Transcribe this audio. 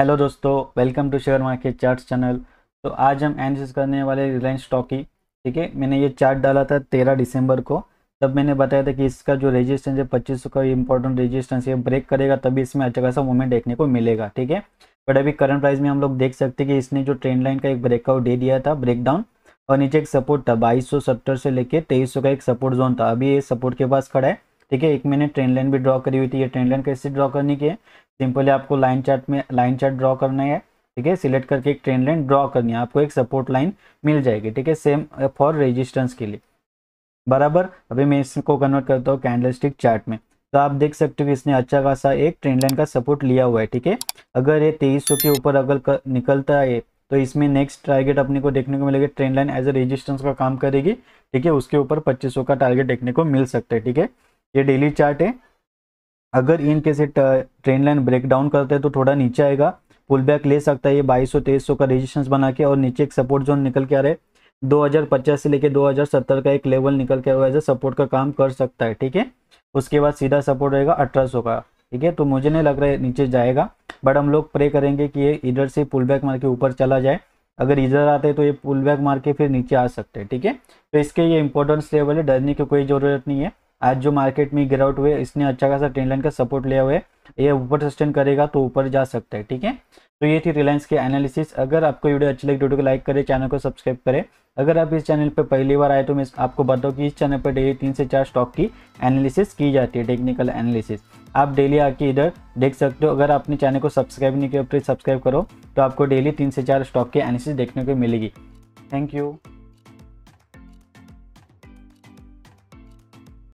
hello दोस्तों welcome to share market charts channel तो आज हम एनालिसिस करने वाले रिलायंस स्टॉक की ठीक है मैंने ये चार्ट डाला था तेरह दिसंबर को तब मैंने बताया था कि इसका जो रेजिस्टेंस है पच्चीस का इंपॉर्टेंट रेजिस्टेंस है ब्रेक करेगा तभी इसमें अच्छा खासा मूवमेंट देखने को मिलेगा ठीक है बट अभी करंट प्राइस में हम लोग देख सकते हैं कि इसने जो ट्रेंड लाइन का एक ब्रेकआउट दे दिया था ब्रेकडाउन और नीचे एक सपोर्ट था बाईस से लेकर तेईस का एक सपोर्ट जोन था अभी ये सपोर्ट के पास खड़ा है ठीक है एक मैंने ट्रेन लाइन भी ड्रॉ करी हुई थी ये ट्रेन लाइन कैसे ड्रॉ करने की है सिंपली आपको लाइन चार्ट में लाइन चार्ट ड्रॉ करना है ठीक है सिलेक्ट करके एक ट्रेन लाइन ड्रॉ करनी है आपको एक सपोर्ट लाइन मिल जाएगी ठीक है सेम फॉर रेजिस्टेंस के लिए बराबर अभी मैं इसको कन्वर्ट करता हूँ स्टिक चार्ट में तो आप देख सकते हो कि इसने अच्छा खासा एक ट्रेन लाइन का सपोर्ट लिया हुआ है ठीक है अगर ये तेईस के ऊपर अगर निकलता है तो इसमें नेक्स्ट टारगेट अपने को देखने को मिलेगा trend line as a resistance का काम करेगी ठीक है उसके ऊपर 2500 का टारगेट देखने को मिल सकता है ठीक है ये डेली चार्ट है अगर इन से ट्रेन लाइन ब्रेक डाउन करते हैं तो थोड़ा नीचे आएगा पुल बैक ले सकता है ये बाईस सौ तेईस सौ का रेजिस्टेंस बना के और नीचे एक सपोर्ट जोन निकल के आ दो हजार पचास से लेके 2070 का एक लेवल निकल के एज सपोर्ट का काम कर सकता है ठीक है उसके बाद सीधा सपोर्ट रहेगा अठारह का ठीक है तो मुझे नहीं लग रहा है नीचे जाएगा बट हम लोग प्रे करेंगे कि ये इधर से पुल बैक मार के ऊपर चला जाए अगर इधर आते तो ये पुल बैक मार के फिर नीचे आ सकते हैं ठीक है तो इसके ये इंपॉर्टेंस लेवल है डरने की कोई ज़रूरत नहीं है आज जो मार्केट में गिरावट हुए इसने अच्छा खासा ट्रेंड लाइन का सपोर्ट लिया हुआ है ये ऊपर सस्टेन करेगा तो ऊपर जा सकता है ठीक है तो ये थी रिलायंस के एनालिसिस अगर आपको वीडियो अच्छी लगी वीडियो को लाइक करें चैनल को सब्सक्राइब करें अगर आप इस चैनल पर पहली बार आए तो मैं आपको बताऊँ कि इस चैनल पर डेली तीन से चार स्टॉक की एनालिसिस की जाती है टेक्निकल एनालिसिस आप डेली आके इधर देख सकते हो अगर आपने चैनल को सब्सक्राइब नहीं किया प्लीज़ सब्सक्राइब करो तो आपको डेली तीन से चार स्टॉक की एनालिसिस देखने को मिलेगी थैंक यू